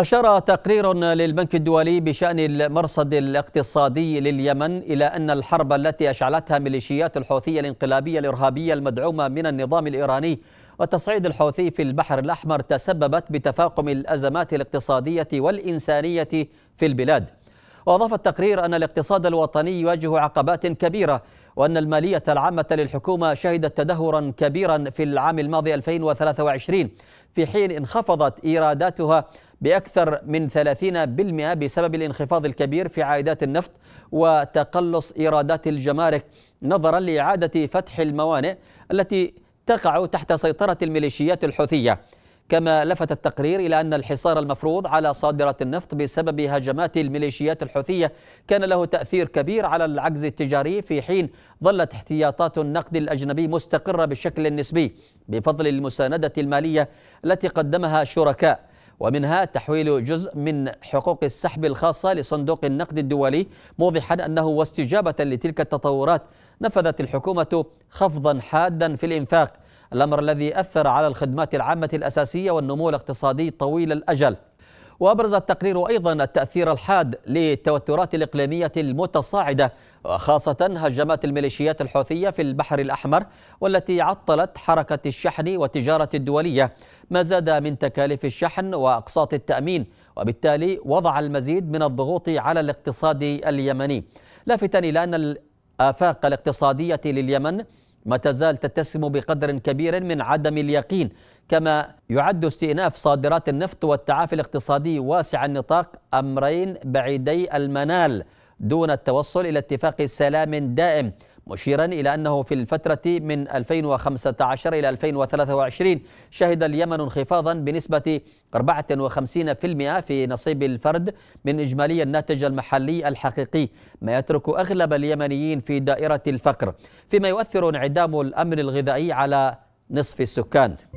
أشار تقرير للبنك الدولي بشأن المرصد الاقتصادي لليمن إلى أن الحرب التي أشعلتها ميليشيات الحوثية الانقلابية الإرهابية المدعومة من النظام الإيراني وتصعيد الحوثي في البحر الأحمر تسببت بتفاقم الأزمات الاقتصادية والإنسانية في البلاد وأضاف التقرير أن الاقتصاد الوطني يواجه عقبات كبيرة وأن المالية العامة للحكومة شهدت تدهورا كبيرا في العام الماضي 2023 في حين انخفضت إيراداتها بأكثر من 30% بسبب الانخفاض الكبير في عائدات النفط وتقلص إيرادات الجمارك نظرا لإعادة فتح الموانئ التي تقع تحت سيطرة الميليشيات الحوثية كما لفت التقرير إلى أن الحصار المفروض على صادرات النفط بسبب هجمات الميليشيات الحوثية كان له تأثير كبير على العجز التجاري في حين ظلت احتياطات النقد الأجنبي مستقرة بشكل نسبي بفضل المساندة المالية التي قدمها شركاء ومنها تحويل جزء من حقوق السحب الخاصة لصندوق النقد الدولي موضحا أنه واستجابة لتلك التطورات نفذت الحكومة خفضا حادا في الإنفاق الأمر الذي أثر على الخدمات العامة الأساسية والنمو الاقتصادي طويل الأجل وأبرز التقرير أيضا التأثير الحاد للتوترات الإقليمية المتصاعدة وخاصة هجمات الميليشيات الحوثية في البحر الأحمر والتي عطلت حركة الشحن والتجارة الدولية ما زاد من تكاليف الشحن وأقساط التأمين وبالتالي وضع المزيد من الضغوط على الاقتصاد اليمني لافتا إلى أن الآفاق الاقتصادية لليمن ما تزال تتسم بقدر كبير من عدم اليقين كما يعد استئناف صادرات النفط والتعافي الاقتصادي واسع النطاق امرين بعيدي المنال دون التوصل الى اتفاق سلام دائم مشيرا إلى أنه في الفترة من 2015 إلى 2023 شهد اليمن انخفاضا بنسبة 54% في نصيب الفرد من إجمالي الناتج المحلي الحقيقي ما يترك أغلب اليمنيين في دائرة الفقر فيما يؤثر انعدام الأمن الغذائي على نصف السكان